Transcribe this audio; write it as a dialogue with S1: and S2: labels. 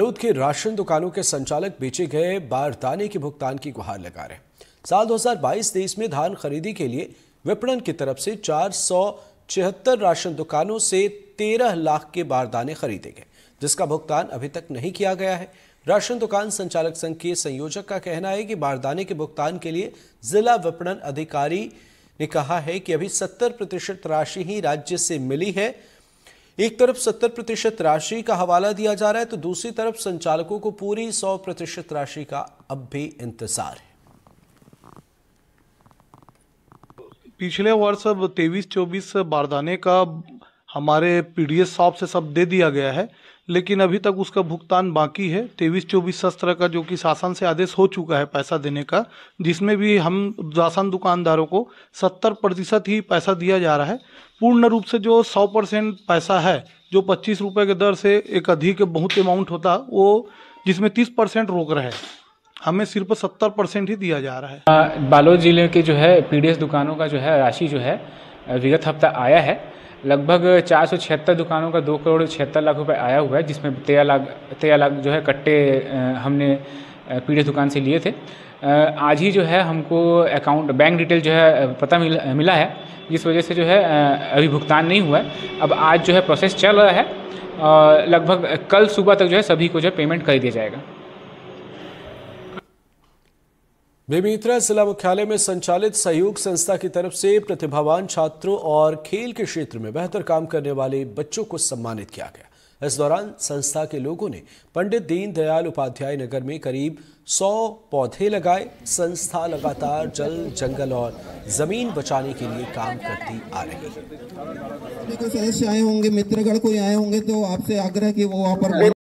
S1: बारूद की राशन दुकानों के संचालक बेचे गए बारदाने के भुगतान की गुहार लगा रहे साल 2022-23 में धान खरीदी के लिए विपणन की तरफ से चार राशन दुकानों से 13 लाख के बारदाने खरीदे गए जिसका भुगतान अभी तक नहीं किया गया है राशन दुकान संचालक संघ के संयोजक का कहना है कि बारदाने के भुगतान के लिए जिला विपणन अधिकारी ने कहा है कि अभी सत्तर प्रतिशत राशि ही राज्य से मिली है एक तरफ 70 प्रतिशत राशि का हवाला दिया जा रहा है तो दूसरी तरफ संचालकों को पूरी 100 प्रतिशत राशि का अब भी इंतजार है
S2: पिछले वर्ष तेईस चौबीस बारदाने का हमारे पीडीएस शॉप से सब दे दिया गया है लेकिन अभी तक उसका भुगतान बाकी है तेईस चौबीस सत्र का जो कि शासन से आदेश हो चुका है पैसा देने का जिसमें भी हम राशन दुकानदारों को सत्तर प्रतिशत ही पैसा दिया जा रहा है पूर्ण रूप से जो सौ परसेंट पैसा है जो पच्चीस रुपये के दर से एक अधिक बहुत अमाउंट होता वो जिसमें तीस परसेंट रोक रहे हैं हमें सिर्फ सत्तर परसेंट ही दिया जा रहा
S3: है बालोद जिले के जो है पी दुकानों का जो है राशि जो है विगत हफ्ता आया है लगभग चार सौ छिहत्तर दुकानों का दो करोड़ छिहत्तर लाख रुपये आया हुआ है जिसमें तेरह लाख तेरह लाख जो है कट्टे हमने पीढ़ी दुकान से लिए थे आज ही जो है हमको अकाउंट बैंक डिटेल जो है पता मिल मिला है जिस वजह से जो है अभी भुगतान नहीं हुआ है अब आज जो है प्रोसेस चल रहा है लगभग कल सुबह तक जो है सभी को जो है पेमेंट कर दिया जाएगा बेमित्रा जिला
S1: मुख्यालय में संचालित सहयोग संस्था की तरफ से प्रतिभावान छात्रों और खेल के क्षेत्र में बेहतर काम करने वाले बच्चों को सम्मानित किया गया इस दौरान संस्था के लोगों ने पंडित दीनदयाल उपाध्याय नगर में करीब 100 पौधे लगाए संस्था लगातार जल जंगल और जमीन बचाने के लिए काम करती आ रही है
S2: तो आए होंगे मित्रगढ़ कोई आए होंगे तो आपसे आग्रह की वो वहाँ पर